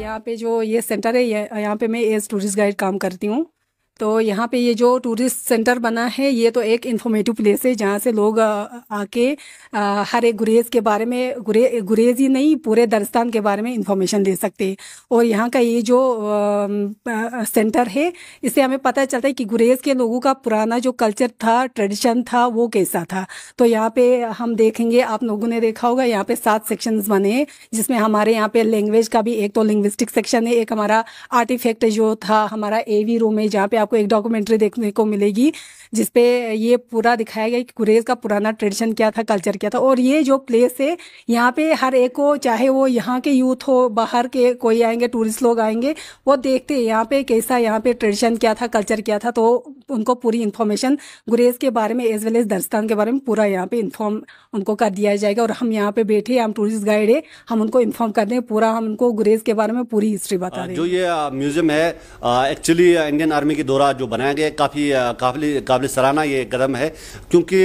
यहाँ पे जो ये सेंटर है यहाँ पे मैं एज टूरिस्ट गाइड काम करती हूँ तो यहाँ पे ये जो टूरिस्ट सेंटर बना है ये तो एक इन्फॉर्मेटिव प्लेस है जहाँ से लोग आके हर एक गुरेज के बारे में गुरे गुरेज ही नहीं पूरे दरस्तान के बारे में इंफॉर्मेशन दे सकते हैं और यहाँ का ये जो सेंटर है इससे हमें पता चलता है कि गुरेज के लोगों का पुराना जो कल्चर था ट्रेडिशन था वो कैसा था तो यहाँ पे हम देखेंगे आप लोगों ने देखा होगा यहाँ पे सात सेक्शन बने हैं जिसमें हमारे यहाँ पे लैंग्वेज का भी एक तो लिंग्विस्टिक सेक्शन है एक हमारा आर्टिफेक्ट जो था हमारा वी रूम है जहाँ पे आप आपको एक डॉक्यूमेंट्री देखने को मिलेगी जिसपे ये पूरा दिखाया गया कि कुरेज का पुराना ट्रेडिशन क्या था कल्चर क्या था और ये जो प्लेस है यहाँ पे हर एक को चाहे वो यहाँ के यूथ हो बाहर के कोई आएंगे टूरिस्ट लोग आएंगे वो देखते हैं यहाँ पे कैसा यहाँ पे ट्रेडिशन क्या था कल्चर क्या था तो उनको पूरी इन्फॉर्मेशन गुरेज के बारे में एज वेल एज दरस्तान के बारे में पूरा यहाँ पे इन्फॉर्म उनको कर दिया जाएगा और हम यहाँ पे बैठे हम टूरिस्ट गाइड है हम उनको इन्फॉर्म कर दें पूरा हम उनको गुरेज के बारे में पूरी हिस्ट्री बता हाँ, दें जो ये म्यूजियम है एक्चुअली इंडियन आर्मी के द्वारा जो बनाया गया काफ़ी काबिल काबिल सराहना ये कदम है क्योंकि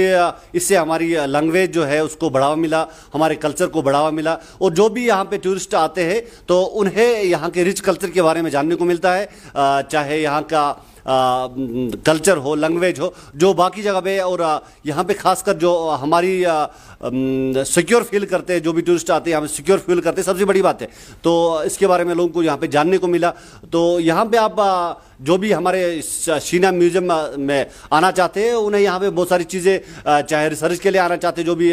इससे हमारी लैंग्वेज जो है उसको बढ़ावा मिला हमारे कल्चर को बढ़ावा मिला और जो भी यहाँ पे टूरिस्ट आते हैं तो उन्हें यहाँ के रिच कल्चर के बारे में जानने को मिलता है चाहे यहाँ का कल्चर हो लैंग्वेज हो जो बाकी जगह पे और यहाँ पे खासकर जो हमारी सिक्योर फील करते हैं जो भी टूरिस्ट आते हैं हमें सिक्योर फील करते हैं सबसे बड़ी बात है तो इसके बारे में लोगों को यहाँ पे जानने को मिला तो यहाँ पे आप जो भी हमारे शीना म्यूजियम में आना चाहते हैं उन्हें यहाँ पे बहुत सारी चीज़ें चाहे रिसर्च के लिए आना चाहते जो भी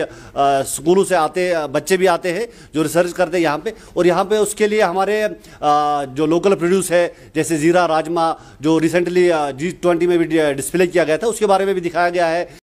स्कूलों से आते बच्चे भी आते हैं जो रिसर्च करते हैं यहाँ पर और यहाँ पर उसके लिए हमारे जो लोकल प्रोड्यूस है जैसे ज़ीरा राजमा जो रिसेंटली जी ट्वेंटी में भी डिस्प्ले uh, किया गया था उसके बारे में भी दिखाया गया है